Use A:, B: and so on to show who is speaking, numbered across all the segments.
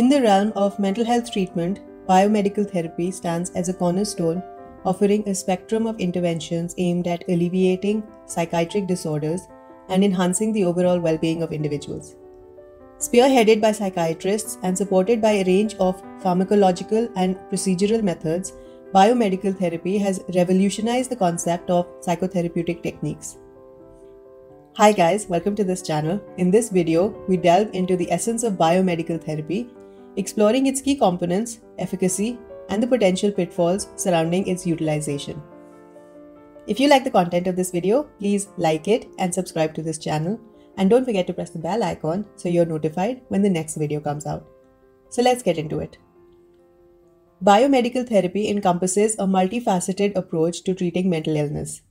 A: In the realm of mental health treatment, biomedical therapy stands as a cornerstone, offering a spectrum of interventions aimed at alleviating psychiatric disorders and enhancing the overall well being of individuals. Spearheaded by psychiatrists and supported by a range of pharmacological and procedural methods, biomedical therapy has revolutionized the concept of psychotherapeutic techniques. Hi guys, welcome to this channel. In this video, we delve into the essence of biomedical therapy exploring its key components, efficacy, and the potential pitfalls surrounding its utilization. If you like the content of this video, please like it and subscribe to this channel. And don't forget to press the bell icon so you're notified when the next video comes out. So let's get into it. Biomedical therapy encompasses a multifaceted approach to treating mental illness,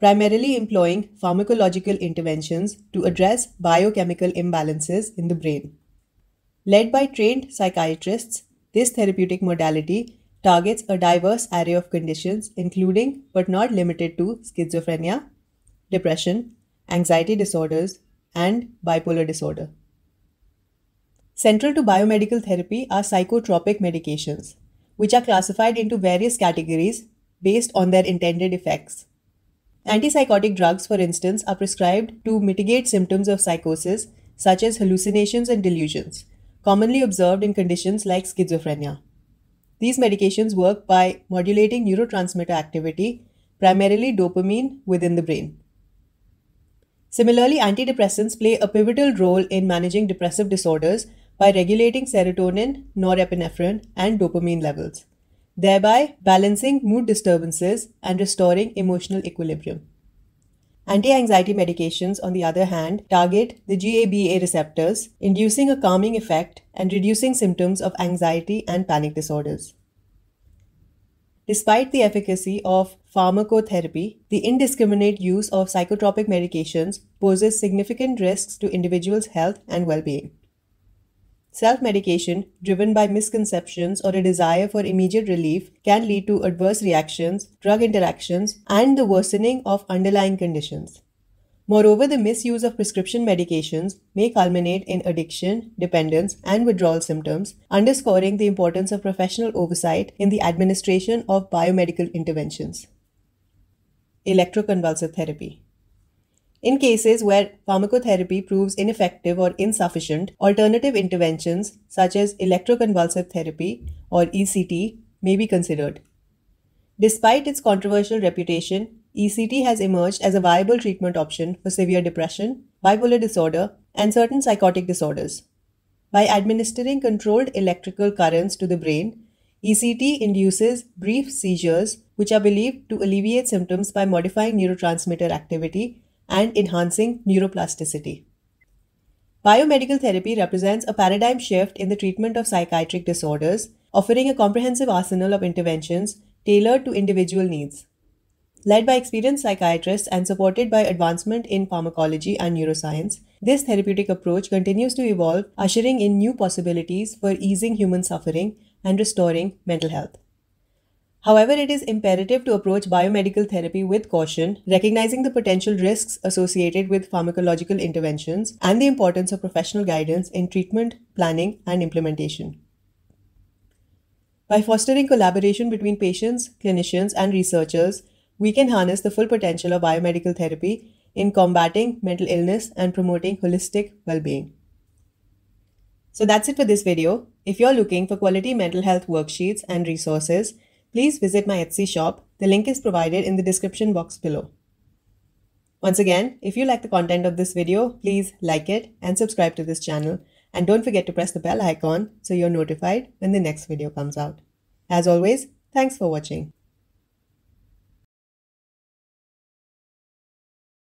A: primarily employing pharmacological interventions to address biochemical imbalances in the brain. Led by trained psychiatrists, this therapeutic modality targets a diverse array of conditions, including but not limited to schizophrenia, depression, anxiety disorders, and bipolar disorder. Central to biomedical therapy are psychotropic medications, which are classified into various categories based on their intended effects. Antipsychotic drugs, for instance, are prescribed to mitigate symptoms of psychosis, such as hallucinations and delusions, commonly observed in conditions like schizophrenia. These medications work by modulating neurotransmitter activity, primarily dopamine, within the brain. Similarly, antidepressants play a pivotal role in managing depressive disorders by regulating serotonin, norepinephrine, and dopamine levels, thereby balancing mood disturbances and restoring emotional equilibrium. Anti-anxiety medications, on the other hand, target the GABA receptors, inducing a calming effect and reducing symptoms of anxiety and panic disorders. Despite the efficacy of pharmacotherapy, the indiscriminate use of psychotropic medications poses significant risks to individuals' health and well-being. Self medication, driven by misconceptions or a desire for immediate relief, can lead to adverse reactions, drug interactions, and the worsening of underlying conditions. Moreover, the misuse of prescription medications may culminate in addiction, dependence, and withdrawal symptoms, underscoring the importance of professional oversight in the administration of biomedical interventions. Electroconvulsive therapy. In cases where pharmacotherapy proves ineffective or insufficient, alternative interventions such as electroconvulsive therapy or ECT may be considered. Despite its controversial reputation, ECT has emerged as a viable treatment option for severe depression, bipolar disorder, and certain psychotic disorders. By administering controlled electrical currents to the brain, ECT induces brief seizures, which are believed to alleviate symptoms by modifying neurotransmitter activity and enhancing neuroplasticity. Biomedical therapy represents a paradigm shift in the treatment of psychiatric disorders, offering a comprehensive arsenal of interventions tailored to individual needs. Led by experienced psychiatrists and supported by advancement in pharmacology and neuroscience, this therapeutic approach continues to evolve, ushering in new possibilities for easing human suffering and restoring mental health. However, it is imperative to approach biomedical therapy with caution, recognizing the potential risks associated with pharmacological interventions and the importance of professional guidance in treatment, planning, and implementation. By fostering collaboration between patients, clinicians, and researchers, we can harness the full potential of biomedical therapy in combating mental illness and promoting holistic well being. So that's it for this video. If you're looking for quality mental health worksheets and resources, please visit my Etsy shop. The link is provided in the description box below. Once again, if you like the content of this video, please like it and subscribe to this channel. And don't forget to press the bell icon so you're notified when the next video comes out. As always, thanks for watching.